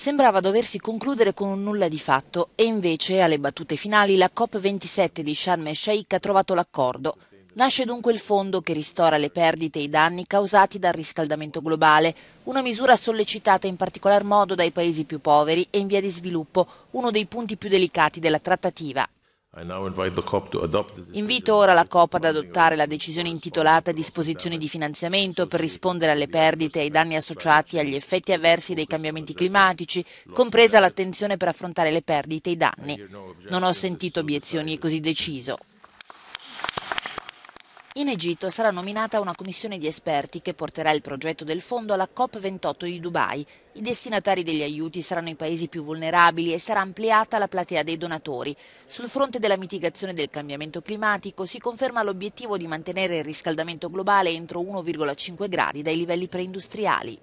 Sembrava doversi concludere con un nulla di fatto e invece alle battute finali la COP27 di Sharm el Sheikh ha trovato l'accordo. Nasce dunque il fondo che ristora le perdite e i danni causati dal riscaldamento globale, una misura sollecitata in particolar modo dai paesi più poveri e in via di sviluppo, uno dei punti più delicati della trattativa. Invito ora la COP ad adottare la decisione intitolata Disposizioni di finanziamento per rispondere alle perdite e ai danni associati agli effetti avversi dei cambiamenti climatici, compresa l'attenzione per affrontare le perdite e i danni. Non ho sentito obiezioni e così deciso. In Egitto sarà nominata una commissione di esperti che porterà il progetto del fondo alla COP28 di Dubai. I destinatari degli aiuti saranno i paesi più vulnerabili e sarà ampliata la platea dei donatori. Sul fronte della mitigazione del cambiamento climatico si conferma l'obiettivo di mantenere il riscaldamento globale entro 1,5 gradi dai livelli preindustriali.